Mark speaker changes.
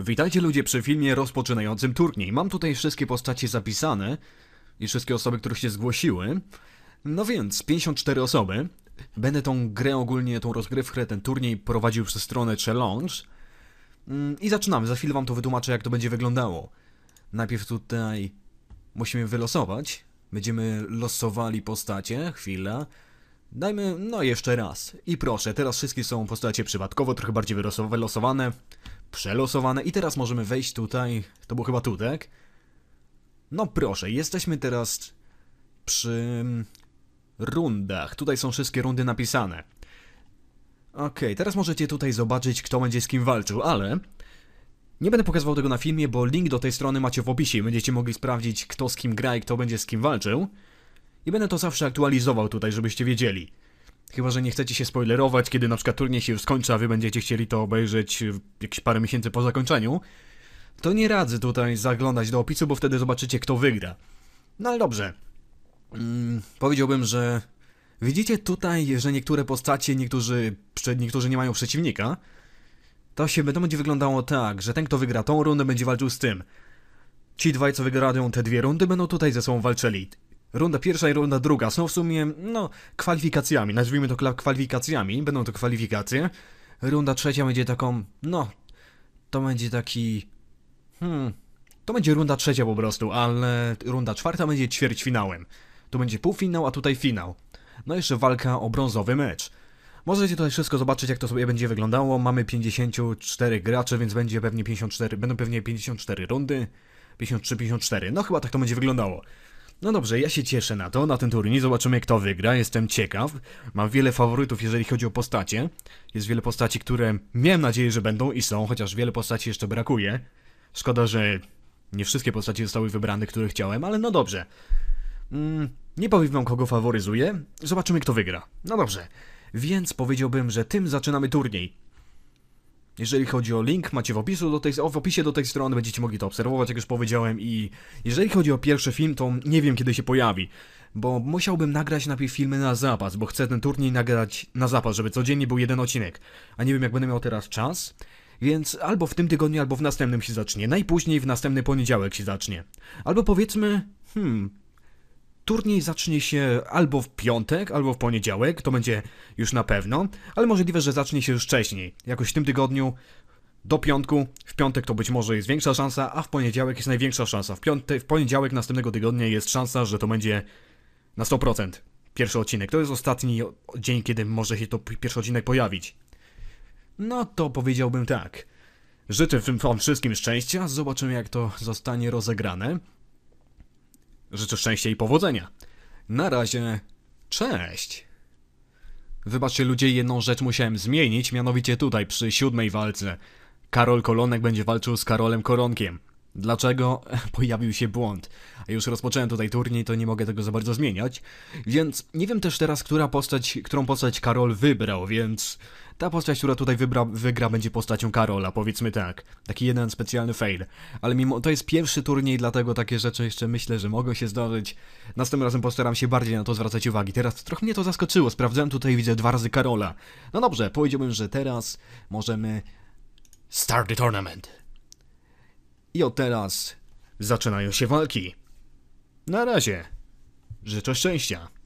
Speaker 1: Witajcie ludzie przy filmie rozpoczynającym turniej. Mam tutaj wszystkie postacie zapisane i wszystkie osoby, które się zgłosiły. No więc, 54 osoby. Będę tą grę ogólnie, tą rozgrywkę, ten turniej prowadził przez stronę Challenge. Mm, I zaczynamy. Za chwilę wam to wytłumaczę, jak to będzie wyglądało. Najpierw tutaj musimy wylosować. Będziemy losowali postacie. Chwila. Dajmy, no jeszcze raz. I proszę, teraz wszystkie są postacie przypadkowo, trochę bardziej wylosowane. Przelosowane i teraz możemy wejść tutaj. To było chyba tu, tak? No proszę, jesteśmy teraz przy mm, rundach. Tutaj są wszystkie rundy napisane. Okej, okay, teraz możecie tutaj zobaczyć, kto będzie z kim walczył, ale... Nie będę pokazywał tego na filmie, bo link do tej strony macie w opisie i będziecie mogli sprawdzić, kto z kim gra i kto będzie z kim walczył. I będę to zawsze aktualizował tutaj, żebyście wiedzieli. Chyba, że nie chcecie się spoilerować, kiedy na przykład turniej się już skończy, a wy będziecie chcieli to obejrzeć e, jakieś parę miesięcy po zakończeniu, to nie radzę tutaj zaglądać do opisu, bo wtedy zobaczycie, kto wygra. No ale dobrze. Mm, powiedziałbym, że widzicie tutaj, że niektóre postacie, niektórzy, niektórzy nie mają przeciwnika. To się będzie wyglądało tak, że ten, kto wygra tą rundę, będzie walczył z tym. Ci dwaj, co wygrają te dwie rundy, będą tutaj ze sobą walczyli. Runda pierwsza i runda druga są w sumie, no, kwalifikacjami. Nazwijmy to kwalifikacjami, będą to kwalifikacje. Runda trzecia będzie taką, no, to będzie taki. Hmm. To będzie runda trzecia po prostu, ale runda czwarta będzie ćwierćfinałem. Tu będzie półfinał, a tutaj finał. No jeszcze walka o brązowy mecz. Możecie tutaj wszystko zobaczyć, jak to sobie będzie wyglądało. Mamy 54 graczy, więc będzie pewnie 54, będą pewnie 54 rundy. 53-54, no chyba tak to będzie wyglądało. No dobrze, ja się cieszę na to, na ten turniej, zobaczymy kto wygra, jestem ciekaw. Mam wiele faworytów, jeżeli chodzi o postacie. Jest wiele postaci, które miałem nadzieję, że będą i są, chociaż wiele postaci jeszcze brakuje. Szkoda, że nie wszystkie postacie zostały wybrane, które chciałem, ale no dobrze. Mm, nie powiem wam, kogo faworyzuję, zobaczymy kto wygra. No dobrze, więc powiedziałbym, że tym zaczynamy turniej. Jeżeli chodzi o link, macie w, opisu do tej, w opisie do tej strony, będziecie mogli to obserwować, jak już powiedziałem. I jeżeli chodzi o pierwszy film, to nie wiem kiedy się pojawi, bo musiałbym nagrać najpierw filmy na zapas, bo chcę ten turniej nagrać na zapas, żeby codziennie był jeden odcinek. A nie wiem, jak będę miał teraz czas. Więc albo w tym tygodniu, albo w następnym się zacznie. Najpóźniej w następny poniedziałek się zacznie. Albo powiedzmy, hmm, Turniej zacznie się albo w piątek, albo w poniedziałek, to będzie już na pewno, ale możliwe, że zacznie się już wcześniej. Jakoś w tym tygodniu do piątku, w piątek to być może jest większa szansa, a w poniedziałek jest największa szansa. W, piąte, w poniedziałek następnego tygodnia jest szansa, że to będzie na 100% pierwszy odcinek. To jest ostatni dzień, kiedy może się to pierwszy odcinek pojawić. No to powiedziałbym tak. Życzę Wam wszystkim szczęścia, zobaczymy jak to zostanie rozegrane. Życzę szczęścia i powodzenia. Na razie, cześć. Wybaczcie ludzie, jedną rzecz musiałem zmienić, mianowicie tutaj przy siódmej walce. Karol Kolonek będzie walczył z Karolem Koronkiem. Dlaczego pojawił się błąd? A Już rozpocząłem tutaj turniej, to nie mogę tego za bardzo zmieniać. Więc nie wiem też teraz, która postać, którą postać Karol wybrał, więc ta postać, która tutaj wybra, wygra, będzie postacią Karola, powiedzmy tak. Taki jeden specjalny fail. Ale mimo to jest pierwszy turniej, dlatego takie rzeczy jeszcze myślę, że mogą się zdarzyć. Następnym razem postaram się bardziej na to zwracać uwagi. Teraz trochę mnie to zaskoczyło, sprawdzałem tutaj, widzę dwa razy Karola. No dobrze, powiedziałbym, że teraz możemy... Start the tournament! I od teraz zaczynają się walki. Na razie. Życzę szczęścia.